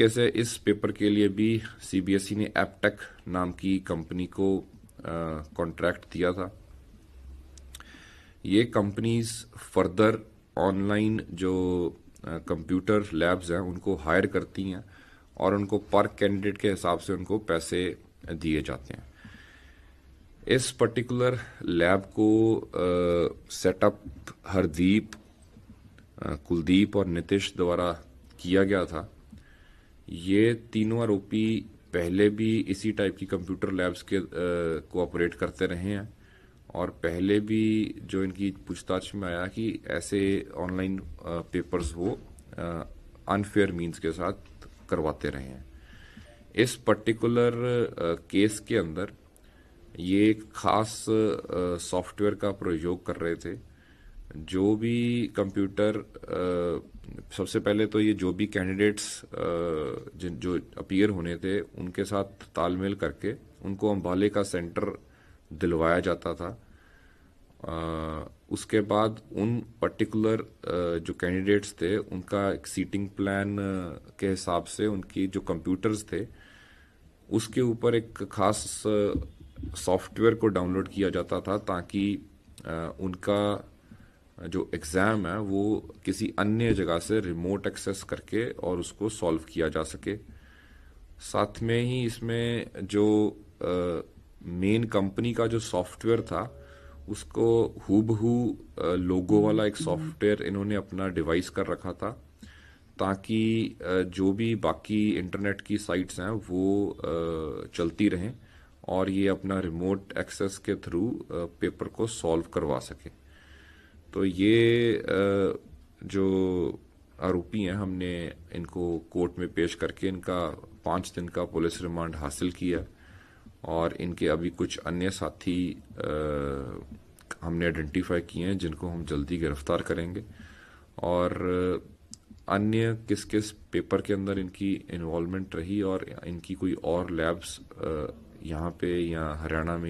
कैसे इस पेपर के लिए भी सीबीएसई e ने एपटेक नाम की कंपनी को कॉन्ट्रैक्ट दिया था ये कंपनीज फर्दर ऑनलाइन जो कंप्यूटर लैब्स हैं उनको हायर करती हैं और उनको पर कैंडिडेट के हिसाब से उनको पैसे दिए जाते हैं इस पर्टिकुलर लैब को सेटअप हरदीप कुलदीप और नितिश द्वारा किया गया था ये तीनों आरोपी पहले भी इसी टाइप की कंप्यूटर लैब्स के कोऑपरेट करते रहे हैं और पहले भी जो इनकी पूछताछ में आया कि ऐसे ऑनलाइन पेपर्स वो अनफेयर मींस के साथ करवाते रहे हैं इस पर्टिकुलर केस के अंदर ये एक खास सॉफ्टवेयर का प्रयोग कर रहे थे जो भी कंप्यूटर सबसे पहले तो ये जो भी कैंडिडेट्स जिन जो अपीयर होने थे उनके साथ तालमेल करके उनको अम्बाले का सेंटर दिलवाया जाता था उसके बाद उन पर्टिकुलर जो कैंडिडेट्स थे उनका एक सीटिंग प्लान के हिसाब से उनकी जो कंप्यूटर्स थे उसके ऊपर एक खास सॉफ्टवेयर को डाउनलोड किया जाता था ताकि उनका जो एग्ज़ाम है वो किसी अन्य जगह से रिमोट एक्सेस करके और उसको सॉल्व किया जा सके साथ में ही इसमें जो मेन कंपनी का जो सॉफ्टवेयर था उसको हूबहू लोगो वाला एक सॉफ्टवेयर इन्होंने अपना डिवाइस कर रखा था ताकि जो भी बाकी इंटरनेट की साइट्स हैं वो चलती रहें और ये अपना रिमोट एक्सेस के थ्रू पेपर को सॉल्व करवा सके तो ये जो आरोपी हैं हमने इनको कोर्ट में पेश करके इनका पाँच दिन का पुलिस रिमांड हासिल किया और इनके अभी कुछ अन्य साथी हमने आइडेंटिफाई किए हैं जिनको हम जल्दी गिरफ्तार करेंगे और अन्य किस किस पेपर के अंदर इनकी इन्वॉल्वमेंट रही और इनकी कोई और लैब्स यहाँ पे या हरियाणा में